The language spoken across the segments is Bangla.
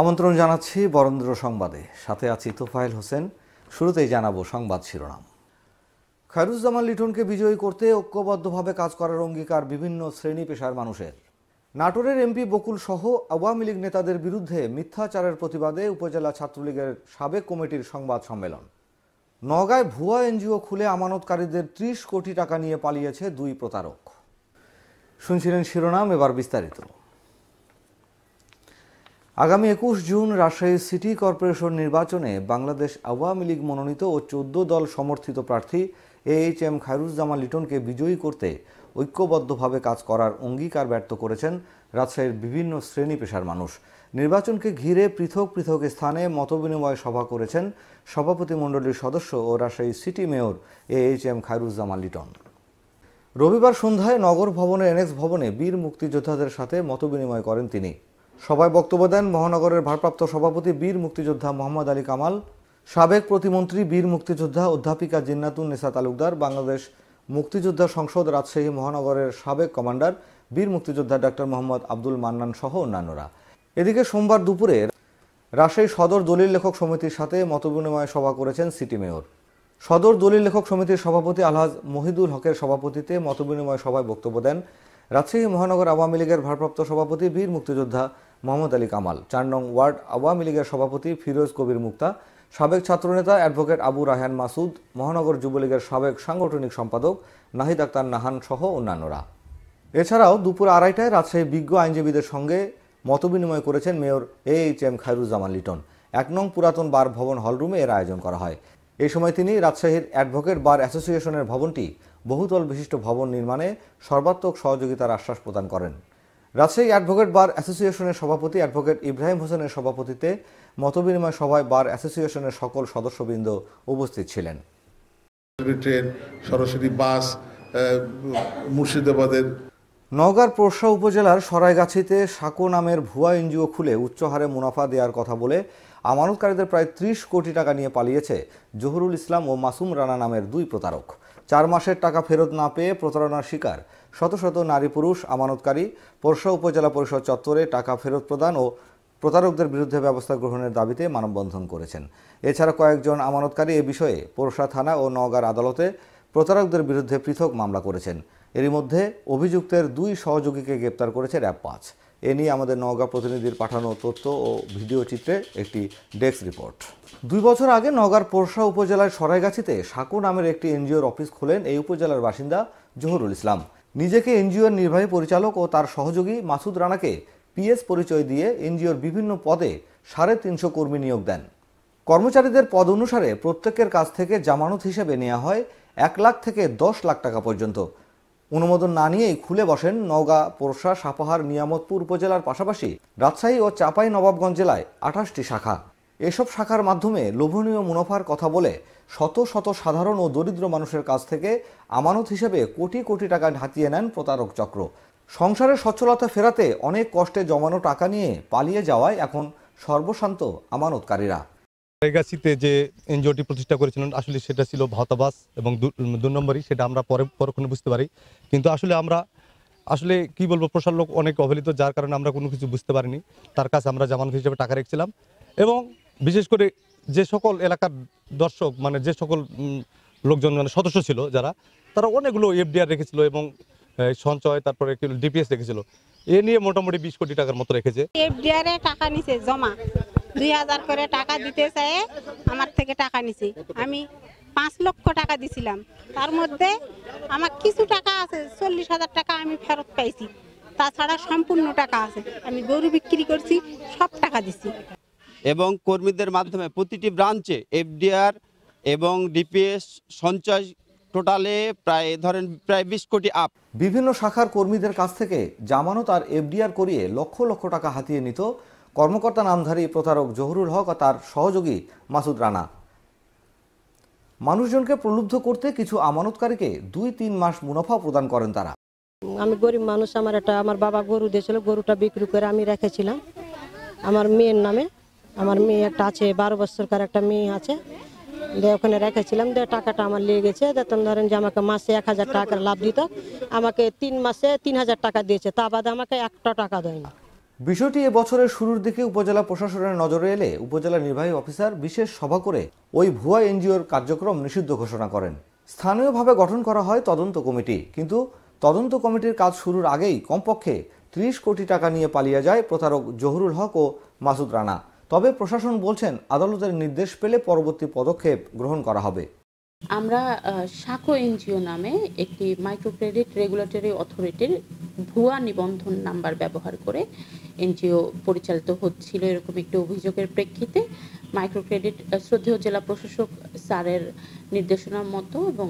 আমন্ত্রণ জানাচ্ছি বরেন্দ্র সংবাদে সাথে আছি তোফায়েল হোসেন শুরুতেই জানাবো সংবাদ শিরোনাম খায়রুজ্জামান লিটনকে বিজয়ী করতে ঐক্যবদ্ধভাবে কাজ করার অঙ্গীকার বিভিন্ন শ্রেণী পেশার মানুষের নাটোরের এমপি বকুল সহ আওয়ামী লীগ নেতাদের বিরুদ্ধে মিথ্যাচারের প্রতিবাদে উপজেলা ছাত্রলীগের সাবেক কমিটির সংবাদ সম্মেলন নগায় ভুয়া এনজিও খুলে আমানতকারীদের ত্রিশ কোটি টাকা নিয়ে পালিয়েছে দুই প্রতারক শুনছিলেন শিরোনাম এবার বিস্তারিত আগামী একুশ জুন রাজশাহী সিটি কর্পোরেশন নির্বাচনে বাংলাদেশ আওয়ামী লীগ মনোনীত ও চোদ্দ দল সমর্থিত প্রার্থী এ এইচ এম খায়রুজ্জামান লিটনকে বিজয়ী করতে ঐক্যবদ্ধভাবে কাজ করার অঙ্গীকার ব্যর্থ করেছেন রাজশাহীর বিভিন্ন শ্রেণী পেশার মানুষ নির্বাচনকে ঘিরে পৃথক পৃথক স্থানে মতবিনিময় সভা করেছেন সভাপতিমণ্ডলীর সদস্য ও Rajshahi city mayor A H M Khairuzzaman Liton রবিবার সন্ধ্যায় নগর ভবনের এনএক্স ভবনে বীর মুক্তিযোদ্ধাদের সাথে মতবিনিময় করেন তিনি সভায় বক্তব্য দেন মহানগরের ভারপ্রাপ্ত সভাপতি বীর মুক্তিযোদ্ধা মোহাম্মদ আলী কামাল সাবেক প্রতিমন্ত্রী বীর মুক্তিযোদ্ধা অধ্যাপিকা জিন্নাতুন নেসা তালুকদার বাংলাদেশ মুক্তিযোদ্ধা সংসদ রাজশাহী মহানগরের সাবেক কমান্ডার বীর মুক্তিযোদ্ধা ডাক্তার মোহাম্মদ আব্দুল মান্নান সহ অন্যান্যরা এদিকে সোমবার দুপুরে রাজশাহী সদর দলিল লেখক সমিতির সাথে মতবিনিময় সভা করেছেন সিটি মেয়র সদর দলিল লেখক সমিতির সভাপতি আলহাজ মহিদুল হকের সভাপতিতে মতবিনিময় সভায় বক্তব্য দেন রাজশাহী মহানগর আওয়ামী লীগের ভারপ্রাপ্ত সভাপতি বীর মুক্তিযোদ্ধা মোহাম্মদ আলী কামাল চার নং ওয়ার্ড আওয়ামী লীগের সভাপতি ফিরোজ কবির মুক্তা সাবেক ছাত্রনেতা অ্যাডভোকেট আবু রাহান মাসুদ মহানগর যুবলীগের সাবেক সাংগঠনিক সম্পাদক নাহিদ আক্তার নাহান সহ অন্যান্যরা এছাড়াও দুপুর আড়াইটায় রাজশাহী বিজ্ঞ আইনজীবীদের সঙ্গে মতবিনিময় করেছেন mayor A H M Khairuzzaman Liton এক নং পুরাতন বার ভবন হলরুমে এর আয়োজন করা হয় এই সময় তিনি রাজশাহীর অ্যাডভোকেট বার অ্যাসোসিয়েশনের ভবনটি বহুতল বিশিষ্ট ভবন নির্মাণে সর্বাত্মক সহযোগিতার আশ্বাস প্রদান করেন রাজশাহী অ্যাডভোকেট বার অ্যাসোসিয়েশনের সভাপতি অ্যাডভোকেট ইব্রাহিম হোসেনের সভাপতিতে মতবিনিময় সভায় বার অ্যাসোসিয়েশনের সকল সদস্যবৃন্দ উপস্থিত ছিলেন ট্রেন সরাসরি বাস মুর্শিদাবাদের নওগাঁর পোরশা উপজেলার সরাইগাছিতে সাকো নামের ভুয়া এনজিও খুলে উচ্চ হারে মুনাফা দেওয়ার কথা বলে আমানতকারীদের প্রায় ত্রিশ কোটি টাকা নিয়ে পালিয়েছে জহুরুল ইসলাম ও মাসুম রানা নামের দুই প্রতারক চার মাসের টাকা ফেরত না পেয়ে প্রতারণার শিকার শত শত নারী পুরুষ আমানতকারী পরশা উপজেলা পরিষদ চত্বরে টাকা ফেরত প্রদান ও প্রতারকদের বিরুদ্ধে ব্যবস্থা গ্রহণের দাবিতে মানববন্ধন করেছেন এছাড়া কয়েকজন আমানতকারী এ বিষয়ে পরশা থানা ও নওগাঁর আদালতে প্রতারকদের বিরুদ্ধে পৃথক মামলা করেছেন এরই মধ্যে অভিযুক্তের দুই সহযোগীকে গ্রেপ্তার করেছে র্যাব পাঁচ এ নিয়ে আমাদের নওগাঁ প্রতিনিধির পাঠানো তথ্য ও ভিডিও চিত্রে একটি ডেস্ক রিপোর্ট দুই বছর আগে নওগাঁর পোরশা উপজেলার সরাইগাছিতে সাকু নামের একটি এনজিওর অফিস খোলেন এই উপজেলার বাসিন্দা জহুরুল ইসলাম নিজেকে এনজিওর নির্বাহী পরিচালক ও তার সহযোগী মাসুদ রানাকে পিএস পরিচয় দিয়ে এনজিওর বিভিন্ন পদে সাড়ে তিনশো কর্মী নিয়োগ দেন কর্মচারীদের পদ অনুসারে প্রত্যেকের কাছ থেকে জামানত হিসেবে নেওয়া হয় এক লাখ থেকে দশ লাখ টাকা পর্যন্ত অনুমোদন না নিয়েই খুলে বসেন নওগাঁ পোরশা সাপাহার নিয়ামতপুর উপজেলার পাশাপাশি রাজশাহী ও চাপাই নবাবগঞ্জ জেলায় আঠাশটি শাখা এসব শাখার মাধ্যমে লোভনীয় মুনাফার কথা বলে শত শত সাধারণ ও দরিদ্র মানুষের কাছ থেকে আমানত হিসেবে কোটি কোটি টাকা হাতিয়ে নেন প্রতারক চক্র সংসারের সচ্ছলতা ফেরাতে অনেক কষ্টে জমানো টাকা নিয়ে পালিয়ে যাওয়ায় এখন সর্বশান্ত আমানতকারীরা রেগাসিতে যে এনজিওটি প্রতিষ্ঠা করেছিলেন আসলে সেটা ছিল ভাতাবাস এবং দু নম্বরই সেটা আমরা পরে পরক্ষণে বুঝতে পারি কিন্তু আসলে আমরা আসলে কি বলবো প্রসার লোক অনেক অবহেলিত যার কারণে আমরা কোনো কিছু বুঝতে পারিনি তার কাছে আমরা জামানত হিসেবে টাকা রেখেছিলাম এবং বিশেষ করে যে সকল এলাকার দর্শক মানে যে সকল লোকজন মানে সদস্য ছিল যারা তারা অনেকগুলো এফডিআর রেখেছিল এবং সঞ্চয় তারপরে ডিপিএস রেখেছিল এ নিয়ে মোটামুটি বিশ কোটি টাকার মতো রেখেছে এফডিআর টাকা জমা দুই হাজার করে টাকা দিতে চাই আমার থেকে টাকা নিছি আমি পাঁচ লক্ষ টাকা দিছিলাম তার মধ্যে আমার কিছু টাকা আছে চল্লিশ হাজার টাকা আমি ফেরত পাইছি তাছাড়া সম্পূর্ণ টাকা আছে আমি গরু বিক্রি করছি সব টাকা দিছি এবং কর্মীদের মাধ্যমে প্রতিটি ব্রাঞ্চে এফডিআর এবং ডিপিএস সঞ্চয় টোটালে প্রায় ধরেন প্রায় বিশ কোটি আপ বিভিন্ন শাখার কর্মীদের কাছ থেকে জামানত আর এফডিআর করিয়ে লক্ষ লক্ষ টাকা হাতিয়ে নিত কর্মকর্তা নামধারী প্রতারক জহুরুল হক আর তার সহযোগী মাসুদ রানা মানুষজনকে প্রলুব্ধ করতে কিছু আমানতকারীকে দুই তিন মাস মুনাফা প্রদান করেন তারা আমি গরিব মানুষ আমার একটা আমার বাবা গরু দিয়েছিল গরুটা বিক্রি করে আমি রেখেছিলাম আমার মেয়ের নামে আমার মেয়ে একটা আছে বারো বছরকার একটা মেয়ে আছে দিয়ে ওখানে রেখেছিলাম দিয়ে টাকাটা আমার লেগে গেছে তখন ধরেন যে আমাকে মাসে এক হাজার টাকার লাভ দিত আমাকে তিন মাসে তিন হাজার টাকা দিয়েছে তা বাদে আমাকে একটা টাকা দেয়নি বিষয়টি বছরের শুরুর দিকে উপজেলা প্রশাসনের নজরে এলে উপজেলা নির্বাহী অফিসার বিশেষ সভা করে ওই ভুয়া এনজিওর কার্যক্রম নিষিদ্ধ ঘোষণা করেন স্থানীয়ভাবে গঠন করা হয় তদন্ত কমিটি কিন্তু তদন্ত কমিটির কাজ শুরুর আগেই কমপক্ষে ত্রিশ কোটি টাকা নিয়ে পালিয়ে যায় প্রতারক জহুরুল হক ও মাসুদ রানা তবে প্রশাসন বলছেন আদালতের নির্দেশ পেলে পরবর্তী পদক্ষেপ গ্রহণ করা হবে আমরা সাকো এনজিও নামে একটি মাইক্রো ক্রেডিট রেগুলেটরি অথরিটির ভুয়া নিবন্ধন নাম্বার ব্যবহার করে এনজিও পরিচালিত হচ্ছিল এরকম একটি অভিযোগের প্রেক্ষিতে মাইক্রো ক্রেডিট শ্রদ্ধেয় জেলা প্রশাসক স্যারের নির্দেশনার মতো এবং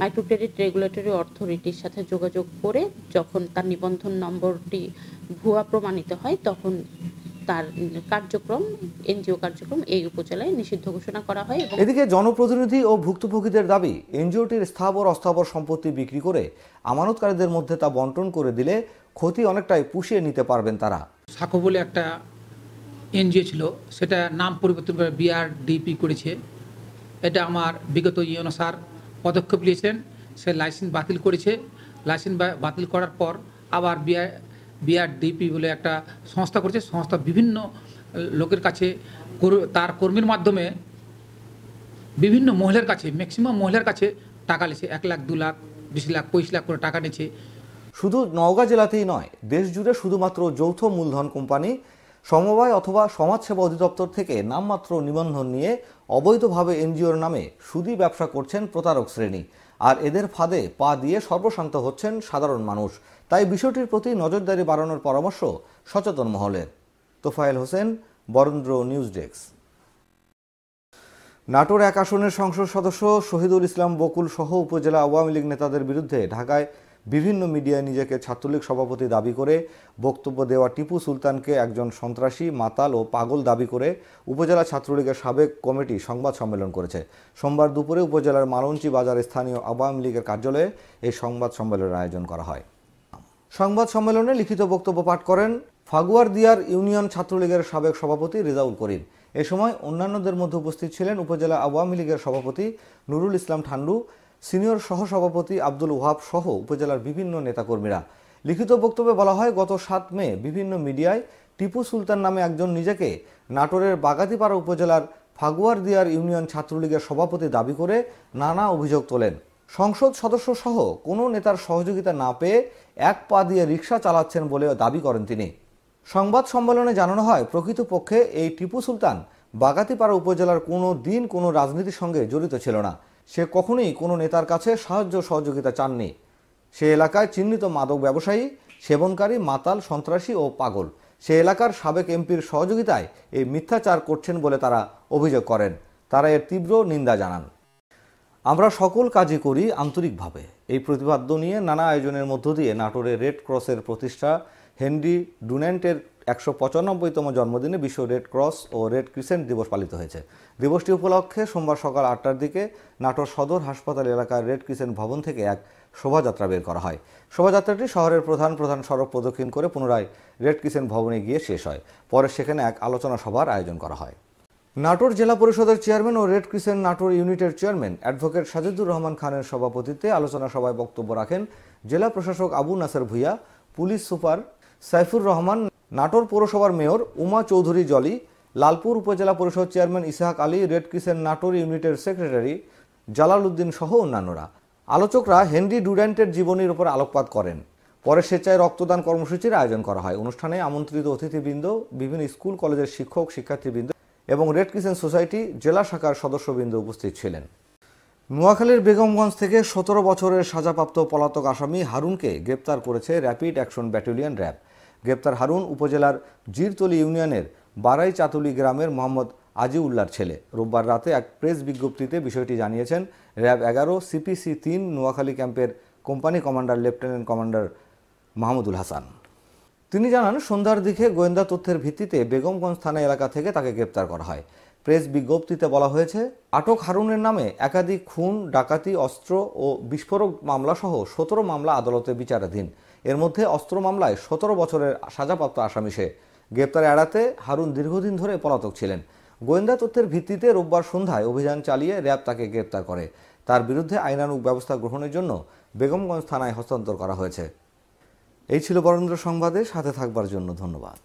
মাইক্রো ক্রেডিট রেগুলেটরি অথরিটির সাথে যোগাযোগ করে যখন তার নিবন্ধন নম্বরটি ভুয়া প্রমাণিত হয় তখন তার কার্যক্রম এনজিও কার্যক্রম এই উপজেলায় নিষিদ্ধ ঘোষণা করা হয় এদিকে জনপ্রতিনিধি ও ভুক্তভোগীদের দাবি এনজিওটির স্থাবর অস্থাবর সম্পত্তি বিক্রি করে আমানতকারীদের মধ্যে তা বন্টন করে দিলে ক্ষতি অনেকটাই পুষিয়ে নিতে পারবেন তারা সাকো বলে একটা এনজিও ছিল সেটা নাম পরিবর্তন করে বিআরডিপি করেছে এটা আমার বিগত ইউনো স্যার পদক্ষেপ নিয়েছেন সে লাইসেন্স বাতিল করেছে লাইসেন্স বাতিল করার পর আবার বিআর বিআরডিপি বলে একটা সংস্থা করছে সংস্থা বিভিন্ন লোকের কাছে তার কর্মীর মাধ্যমে বিভিন্ন মহিলার কাছে ম্যাক্সিমাম মহিলার কাছে টাকা নিয়েছে এক লাখ দু লাখ বিশ লাখ পঁচিশ লাখ করে টাকা নিয়েছে শুধু নওগাঁ জেলাতেই নয় দেশ জুড়ে শুধুমাত্র যৌথ মূলধন কোম্পানি সমবায় অথবা সমাজসেবা অধিদপ্তর থেকে নামমাত্র নিবন্ধন নিয়ে অবৈধভাবে এনজিওর নামে সুদি ব্যবসা করছেন প্রতারক শ্রেণী আর এদের ফাঁদে পা দিয়ে সর্বশান্ত হচ্ছেন সাধারণ মানুষ তাই বিষয়টির প্রতি নজরদারি বাড়ানোর পরামর্শ সচেতন মহলের তোফায়েল হোসেন বরেন্দ্র নিউজ ডেস্ক নাটোর এক আসনের সংসদ সদস্য শহীদুল ইসলাম বকুল সহ উপজেলা আওয়ামী লীগ নেতাদের বিরুদ্ধে ঢাকায় বিভিন্ন মিডিয়ায় নিজেকে ছাত্রলীগ সভাপতি দাবি করে বক্তব্য দেওয়া টিপু সুলতানকে একজন সন্ত্রাসী মাতাল ও পাগল দাবি করে উপজেলা ছাত্রলীগের সাবেক কমিটি সংবাদ সম্মেলন করেছে সোমবার দুপুরে উপজেলার মালঞ্চি বাজার স্থানীয় আওয়ামী লীগের কার্যালয়ে এই সংবাদ সম্মেলনের আয়োজন করা হয় সংবাদ সম্মেলনে লিখিত বক্তব্য পাঠ করেন ফাগুয়ার দিয়ার ইউনিয়ন ছাত্রলীগের সাবেক সভাপতি রেজাউল করিম এ সময় অন্যান্যদের মধ্যে উপস্থিত ছিলেন উপজেলা আওয়ামী লীগের সভাপতি নুরুল ইসলাম ঠান্ডু সিনিয়র সহসভাপতি আব্দুল ওহাব সহ উপজেলার বিভিন্ন নেতাকর্মীরা লিখিত বক্তব্যে বলা হয় গত সাত মে বিভিন্ন মিডিয়ায় টিপু সুলতান নামে একজন নিজেকে নাটোরের বাগাতিপাড়া উপজেলার ফাগুয়ার দিয়ার ইউনিয়ন ছাত্রলীগের সভাপতি দাবি করে নানা অভিযোগ তোলেন সংসদ সদস্য সহ কোনো নেতার সহযোগিতা না পেয়ে এক পা দিয়ে রিক্সা চালাচ্ছেন বলেও দাবি করেন তিনি সংবাদ সম্মেলনে জানানো হয় প্রকৃতপক্ষে এই টিপু সুলতান বাগাতিপাড়া উপজেলার কোনো দিন কোনো রাজনীতির সঙ্গে জড়িত ছিল না সে কখনোই কোনো নেতার কাছে সাহায্য সহযোগিতা চাননি সে এলাকায় চিহ্নিত মাদক ব্যবসায়ী সেবনকারী মাতাল সন্ত্রাসী ও পাগল সে এলাকার সাবেক এমপির সহযোগিতায় এই মিথ্যাচার করছেন বলে তারা অভিযোগ করেন তারা এর তীব্র নিন্দা জানান আমরা সকল কাজই করি আন্তরিকভাবে এই প্রতিপাদ্য নিয়ে নানা আয়োজনের মধ্য দিয়ে নাটোরে রেড ক্রসের প্রতিষ্ঠা হেনরি ডুনেন্টের একশো পঁচানব্বইতম জন্মদিনে বিশ্ব রেড ক্রস ও রেড ক্রিসেন্ট দিবস পালিত হয়েছে দিবসটি উপলক্ষে সোমবার সকাল আটটার দিকে নাটোর সদর হাসপাতাল এলাকার রেড ক্রিসেন্ট ভবন থেকে এক শোভাযাত্রা বের করা হয় শোভাযাত্রাটি শহরের প্রধান প্রধান সড়ক প্রদক্ষিণ করে পুনরায় রেড ক্রিসেন্ট ভবনে গিয়ে শেষ হয় পরে সেখানে এক আলোচনা সভার আয়োজন করা হয় নাটোর জেলা পরিষদের চেয়ারম্যান ও রেড ক্রিসেন্ট নাটোর ইউনিটের চেয়ারম্যান অ্যাডভোকেট সাজিদুর রহমান খানের সভাপতিত্বে আলোচনা সভায় বক্তব্য রাখেন জেলা প্রশাসক আবু নাসের ভুইয়া পুলিশ সুপার সাইফুর রহমান নাটোর পৌরসভার মেয়র উমা চৌধুরী জলি লালপুর উপজেলা পরিষদ chairman Isahak Ali red crescent Natore ইউনিটের সেক্রেটারি জালাল উদ্দিন সহ অন্যান্যরা আলোচকরা হেনরি ডুডেন্টের জীবনীর উপর আলোকপাত করেন পরে স্বেচ্ছায় রক্তদান কর্মসূচির আয়োজন করা হয় অনুষ্ঠানে আমন্ত্রিত অতিথিবৃন্দ বিভিন্ন স্কুল কলেজের শিক্ষক শিক্ষার্থীবৃন্দ এবং রেড ক্রিসেন্ট সোসাইটি জেলা শাখার সদস্যবৃন্দ উপস্থিত ছিলেন নোয়াখালীর বেগমগঞ্জ থেকে সতেরো বছরের সাজাপ্রাপ্ত পলাতক আসামি হারুনকে গ্রেপ্তার করেছে র্যাপিড অ্যাকশন ব্যাটালিয়ন র্যাব গ্রেপ্তার হারুন উপজেলার জিরতলি ইউনিয়নের বারাই চাতুলি গ্রামের মোহাম্মদ আজিউল্লার ছেলে রোববার রাতে এক প্রেস বিজ্ঞপ্তিতে বিষয়টি জানিয়েছেন র্যাব এগারো সিপিসি তিন নোয়াখালী ক্যাম্পের company commander lieutenant commander Mahmudul Hasan তিনি জানান সন্ধ্যার দিকে গোয়েন্দা তথ্যের ভিত্তিতে বেগমগঞ্জ থানা এলাকা থেকে তাকে গ্রেপ্তার করা হয় প্রেস বিজ্ঞপ্তিতে বলা হয়েছে আটক হারুনের নামে একাধিক খুন ডাকাতি অস্ত্র ও বিস্ফোরক মামলাসহ সতেরো মামলা আদালতে বিচারাধীন এর মধ্যে অস্ত্র মামলায় সতেরো বছরের সাজাপ্রাপ্ত আসামি সে গ্রেপ্তার এড়াতে হারুন দীর্ঘদিন ধরে পলাতক ছিলেন গোয়েন্দা তথ্যের ভিত্তিতে রোববার সন্ধ্যায় অভিযান চালিয়ে র্যাব তাকে গ্রেপ্তার করে তার বিরুদ্ধে আইনানুগ ব্যবস্থা গ্রহণের জন্য বেগমগঞ্জ থানায় হস্তান্তর করা হয়েছে এই ছিল বরেন্দ্র সংবাদে সাথে থাকবার জন্য ধন্যবাদ